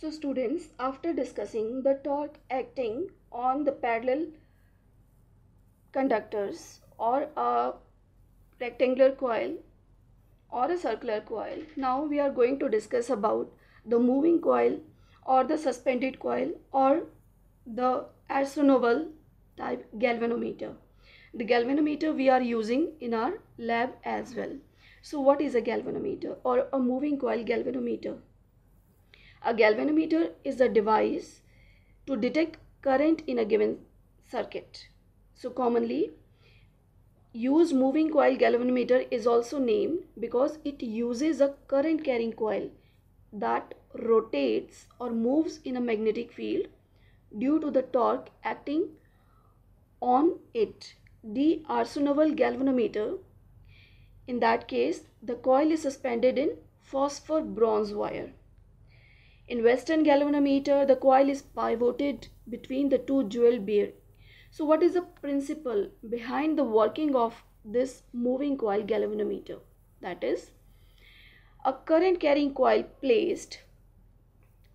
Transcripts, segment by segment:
So students, after discussing the torque acting on the parallel conductors or a rectangular coil or a circular coil, now we are going to discuss about the moving coil or the suspended coil or the Arsonoval type galvanometer. The galvanometer we are using in our lab as well. So what is a galvanometer or a moving coil galvanometer? A galvanometer is a device to detect current in a given circuit. So commonly used moving coil galvanometer is also named because it uses a current carrying coil that rotates or moves in a magnetic field due to the torque acting on it. The arsenoval galvanometer, in that case, the coil is suspended in phosphor bronze wire. In Western galvanometer, the coil is pivoted between the two jewel bearings. So what is the principle behind the working of this moving coil galvanometer? That is, a current carrying coil placed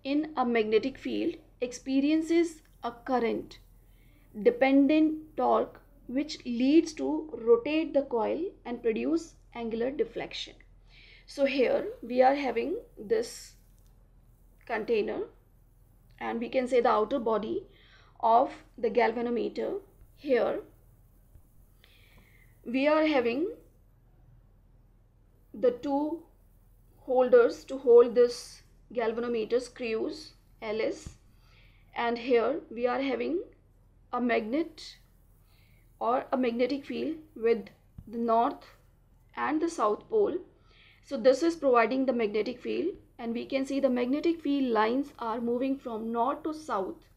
in a magnetic field experiences a current dependent torque which leads to rotate the coil and produce angular deflection. So here we are having this container and we can say the outer body of the galvanometer here we are having the two holders to hold this galvanometer screws LS and here we are having a magnet or a magnetic field with the north and the south pole so this is providing the magnetic field and we can see the magnetic field lines are moving from north to south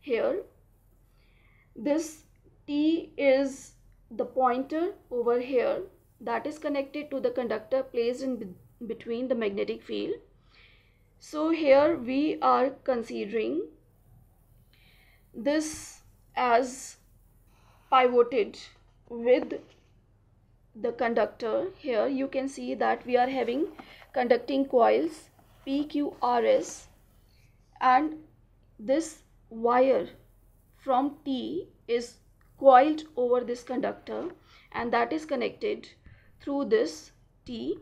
here this T is the pointer over here that is connected to the conductor placed in between the magnetic field so here we are considering this as pivoted with the conductor here you can see that we are having conducting coils PQRS and this wire from T is coiled over this conductor and that is connected through this T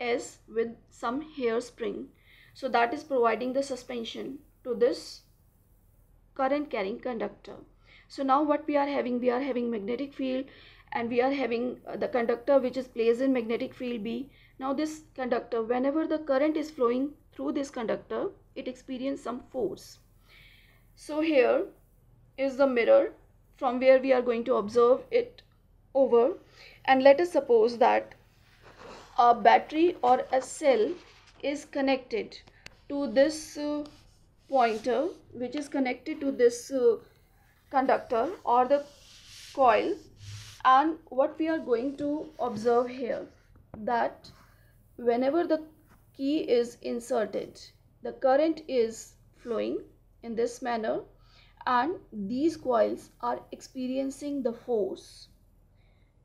S with some hair spring. So that is providing the suspension to this current carrying conductor so now what we are having we are having magnetic field and we are having uh, the conductor which is placed in magnetic field B. Now this conductor, whenever the current is flowing through this conductor, it experiences some force. So here is the mirror from where we are going to observe it over. And let us suppose that a battery or a cell is connected to this uh, pointer which is connected to this uh, conductor or the coil and what we are going to observe here that whenever the key is inserted the current is flowing in this manner and these coils are experiencing the force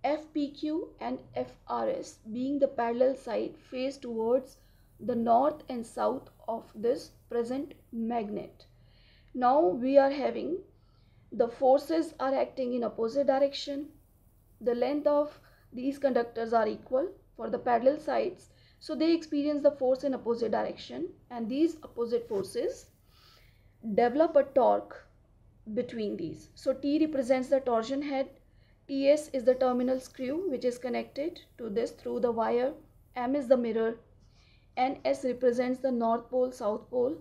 FPQ and FRS being the parallel side face towards the north and south of this present magnet. Now we are having the forces are acting in opposite direction. The length of these conductors are equal for the parallel sides. So they experience the force in opposite direction and these opposite forces develop a torque between these. So T represents the torsion head, TS is the terminal screw which is connected to this through the wire, M is the mirror and S represents the north pole, south pole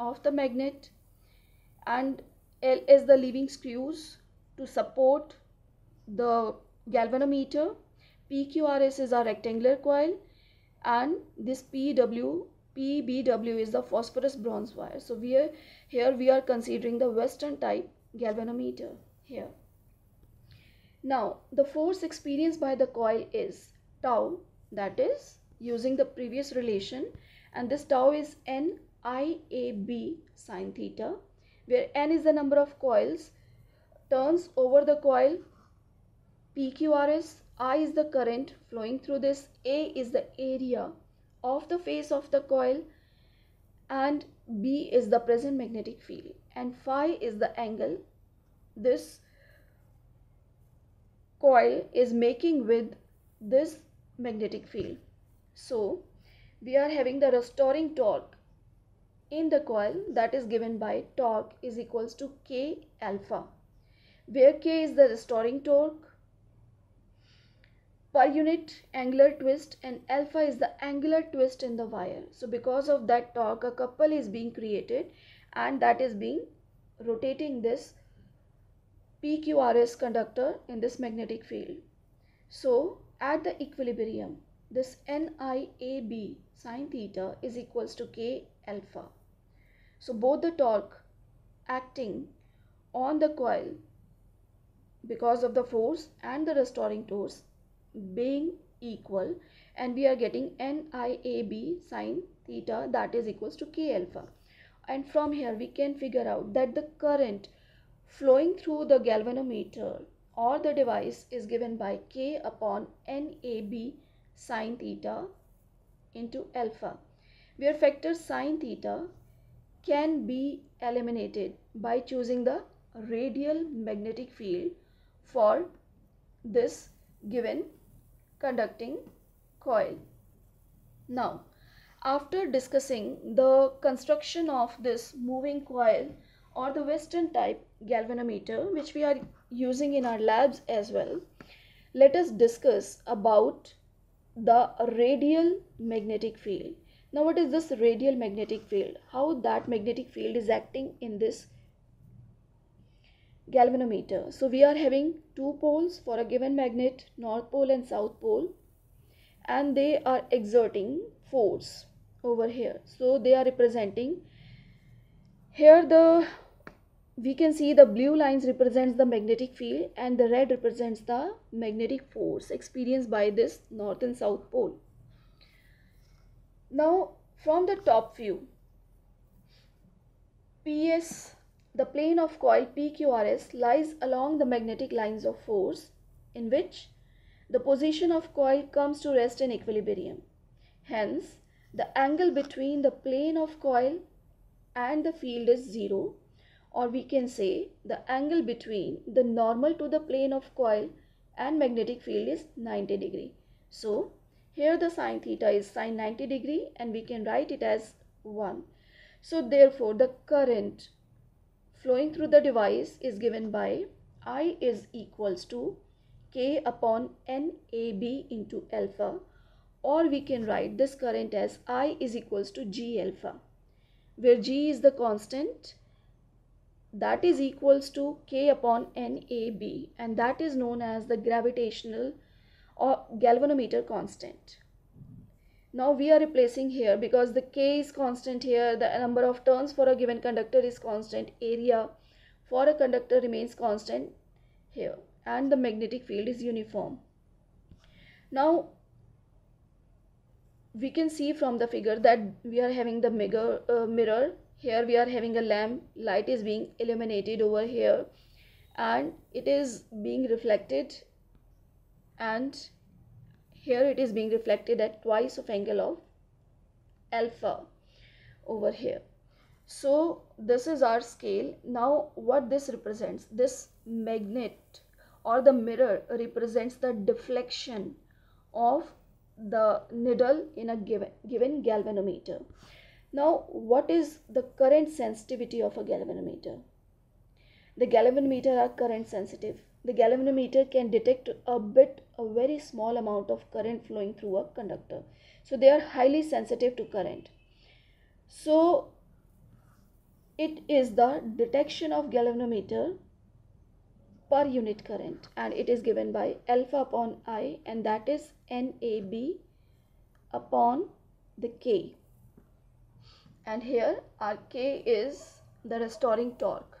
of the magnet and L is the leaving screws to support the galvanometer. PQRS is our rectangular coil and this PW, PBW is the phosphorus bronze wire. So we are, here we are considering the western type galvanometer here. Now the force experienced by the coil is tau that is using the previous relation and this tau is NIAB sine theta where n is the number of coils turns over the coil PQRS I is the current flowing through this A is the area of the face of the coil and B is the present magnetic field and phi is the angle this coil is making with this magnetic field so we are having the restoring torque in the coil that is given by torque is equals to k alpha where k is the restoring torque per unit angular twist and alpha is the angular twist in the wire so because of that torque a couple is being created and that is being rotating this PQRS conductor in this magnetic field so at the equilibrium this NIAB sine theta is equals to k alpha. So both the torque acting on the coil because of the force and the restoring torque being equal and we are getting NIAB sine theta that is equals to K alpha and from here we can figure out that the current flowing through the galvanometer or the device is given by K upon NAB sine theta into alpha where factor sine theta can be eliminated by choosing the radial magnetic field for this given conducting coil. Now, after discussing the construction of this moving coil or the western type galvanometer which we are using in our labs as well, let us discuss about the radial magnetic field. Now what is this radial magnetic field? How that magnetic field is acting in this galvanometer. So we are having two poles for a given magnet, north pole and south pole and they are exerting force over here. So they are representing here the we can see the blue lines represents the magnetic field and the red represents the magnetic force experienced by this north and south pole. Now from the top view, PS, the plane of coil PQRS lies along the magnetic lines of force in which the position of coil comes to rest in equilibrium. Hence, the angle between the plane of coil and the field is 0 or we can say the angle between the normal to the plane of coil and magnetic field is 90 degree. So here the sine theta is sine 90 degree and we can write it as 1. So therefore the current flowing through the device is given by I is equals to K upon NAB into alpha or we can write this current as I is equals to G alpha where G is the constant that is equals to K upon NAB and that is known as the gravitational or galvanometer constant. Now we are replacing here because the K is constant here, the number of turns for a given conductor is constant, area for a conductor remains constant here and the magnetic field is uniform. Now we can see from the figure that we are having the uh, mirror here we are having a lamp light is being illuminated over here and it is being reflected and here it is being reflected at twice of angle of alpha over here so this is our scale now what this represents this magnet or the mirror represents the deflection of the needle in a given given galvanometer now, what is the current sensitivity of a galvanometer? The galvanometer are current sensitive. The galvanometer can detect a bit, a very small amount of current flowing through a conductor. So they are highly sensitive to current. So it is the detection of galvanometer per unit current and it is given by alpha upon i and that is NAB upon the K and here R K is the restoring torque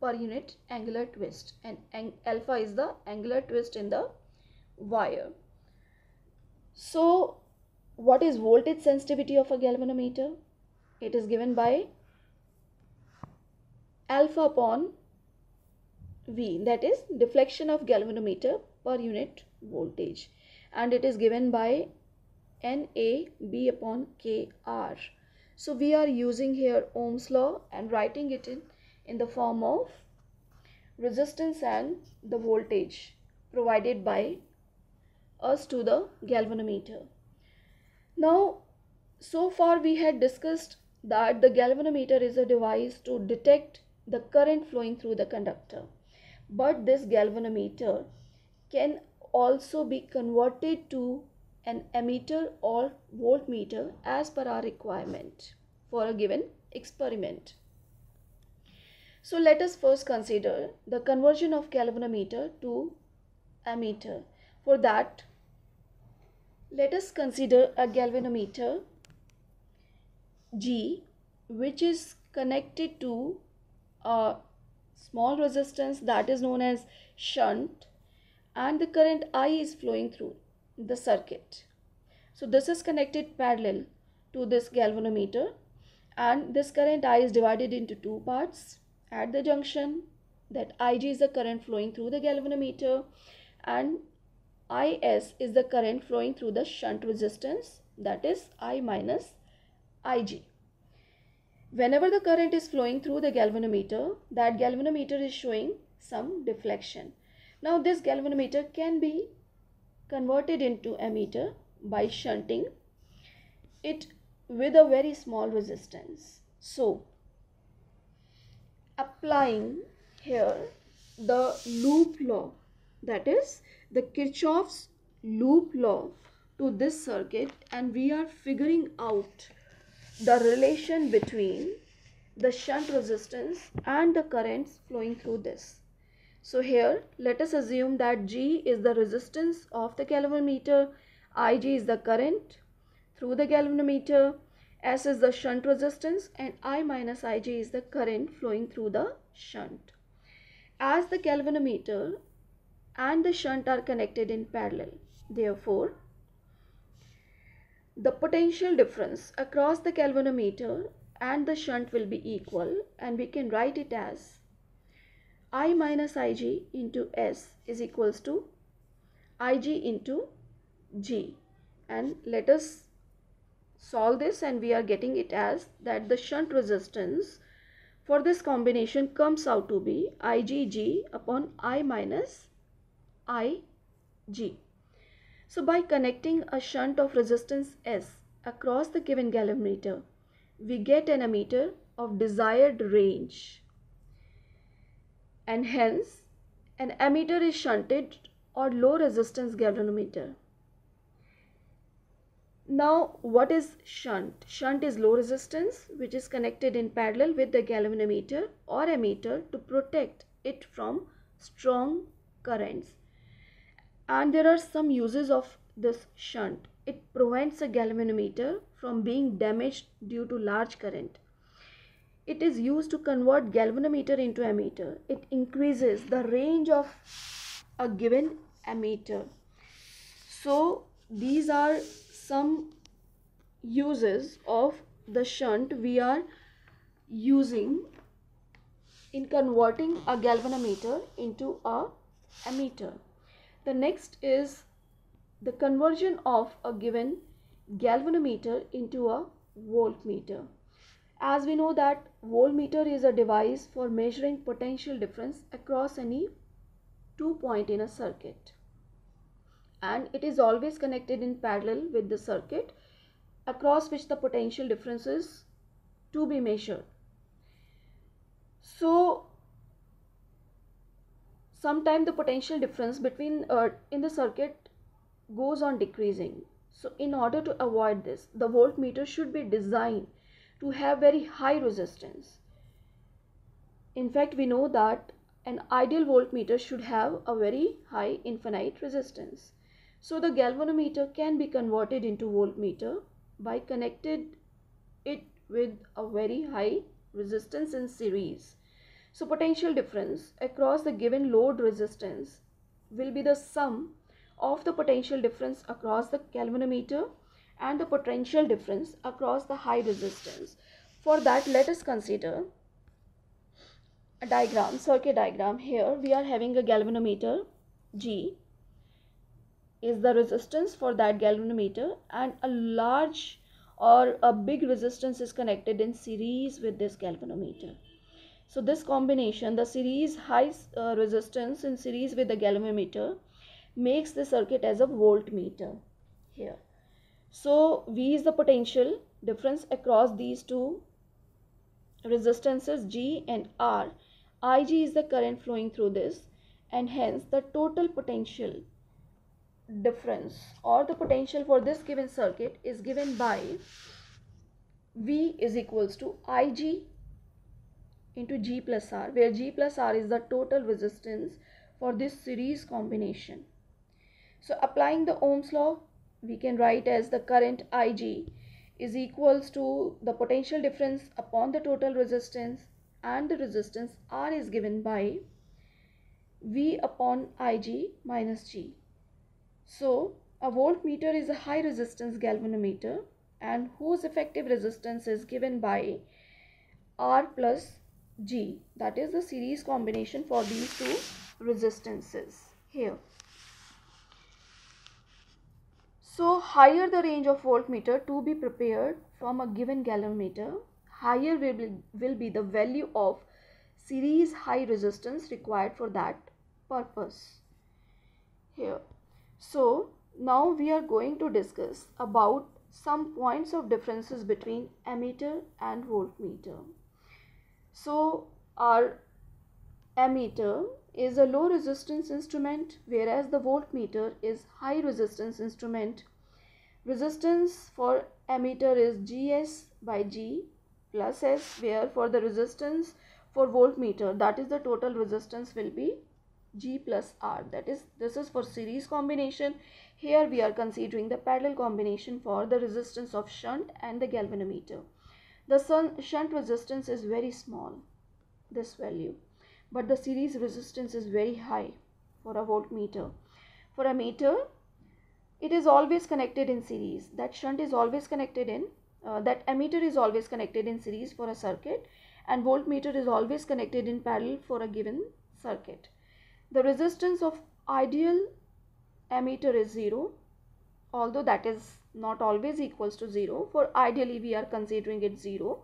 per unit angular twist and alpha is the angular twist in the wire. So what is voltage sensitivity of a galvanometer? It is given by alpha upon V that is deflection of galvanometer per unit voltage and it is given by NAB upon KR so we are using here ohm's law and writing it in in the form of resistance and the voltage provided by us to the galvanometer now so far we had discussed that the galvanometer is a device to detect the current flowing through the conductor but this galvanometer can also be converted to an ammeter or voltmeter as per our requirement for a given experiment. So let us first consider the conversion of galvanometer to ammeter. For that, let us consider a galvanometer G which is connected to a small resistance that is known as shunt and the current I is flowing through the circuit. So this is connected parallel to this galvanometer and this current I is divided into two parts at the junction that IG is the current flowing through the galvanometer and IS is the current flowing through the shunt resistance that is I minus IG. Whenever the current is flowing through the galvanometer, that galvanometer is showing some deflection. Now this galvanometer can be converted into ammeter by shunting it with a very small resistance. So, applying here the loop law that is the Kirchhoff's loop law to this circuit and we are figuring out the relation between the shunt resistance and the currents flowing through this. So here let us assume that G is the resistance of the galvanometer, IG is the current through the galvanometer, S is the shunt resistance and I minus IG is the current flowing through the shunt. As the galvanometer and the shunt are connected in parallel, therefore the potential difference across the galvanometer and the shunt will be equal and we can write it as i minus ig into s is equals to ig into g and let us solve this and we are getting it as that the shunt resistance for this combination comes out to be igg upon i minus ig. So by connecting a shunt of resistance S across the given galvanometer, we get an ammeter of desired range and hence an ammeter is shunted or low resistance galvanometer. Now what is shunt? Shunt is low resistance which is connected in parallel with the galvanometer or ammeter to protect it from strong currents. And there are some uses of this shunt. It prevents a galvanometer from being damaged due to large current. It is used to convert galvanometer into ammeter. It increases the range of a given ammeter. So these are some uses of the shunt we are using in converting a galvanometer into a ammeter. The next is the conversion of a given galvanometer into a voltmeter as we know that voltmeter is a device for measuring potential difference across any two point in a circuit and it is always connected in parallel with the circuit across which the potential difference is to be measured. So sometime the potential difference between uh, in the circuit goes on decreasing. So in order to avoid this the voltmeter should be designed to have very high resistance. In fact, we know that an ideal voltmeter should have a very high infinite resistance. So the galvanometer can be converted into voltmeter by connected it with a very high resistance in series. So potential difference across the given load resistance will be the sum of the potential difference across the galvanometer and the potential difference across the high resistance. For that, let us consider a diagram, circuit diagram. Here we are having a galvanometer G is the resistance for that galvanometer and a large or a big resistance is connected in series with this galvanometer. So this combination, the series high uh, resistance in series with the galvanometer makes the circuit as a voltmeter here. So V is the potential difference across these two resistances G and R. IG is the current flowing through this and hence the total potential difference or the potential for this given circuit is given by V is equals to IG into G plus R where G plus R is the total resistance for this series combination. So applying the Ohm's law we can write as the current Ig is equals to the potential difference upon the total resistance and the resistance R is given by V upon Ig minus G. So a voltmeter is a high resistance galvanometer and whose effective resistance is given by R plus G that is the series combination for these two resistances here. So higher the range of voltmeter to be prepared from a given galvanometer, higher will be the value of series high resistance required for that purpose. Here. So now we are going to discuss about some points of differences between ammeter and voltmeter. So our ammeter is a low resistance instrument whereas the voltmeter is high resistance instrument. Resistance for ammeter is Gs by G plus S where for the resistance for voltmeter that is the total resistance will be G plus R that is this is for series combination here we are considering the parallel combination for the resistance of shunt and the galvanometer. The shunt resistance is very small this value but the series resistance is very high for a voltmeter. For a meter, it is always connected in series. That shunt is always connected in, uh, that ammeter is always connected in series for a circuit and voltmeter is always connected in parallel for a given circuit. The resistance of ideal ammeter is 0 although that is not always equals to 0 for ideally we are considering it 0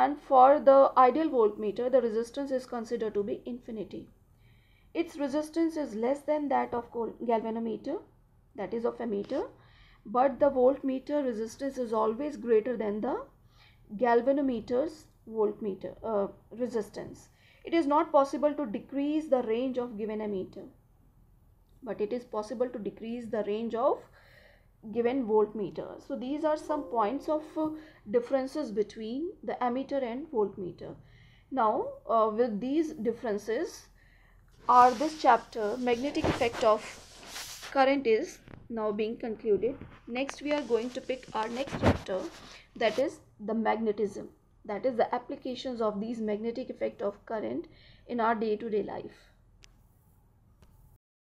and for the ideal voltmeter the resistance is considered to be infinity. Its resistance is less than that of galvanometer that is of ammeter but the voltmeter resistance is always greater than the galvanometer's voltmeter uh, resistance. It is not possible to decrease the range of given ammeter but it is possible to decrease the range of given voltmeter. So these are some points of uh, differences between the ammeter and voltmeter. Now uh, with these differences are this chapter magnetic effect of current is now being concluded. Next we are going to pick our next chapter that is the magnetism that is the applications of these magnetic effect of current in our day to -day life.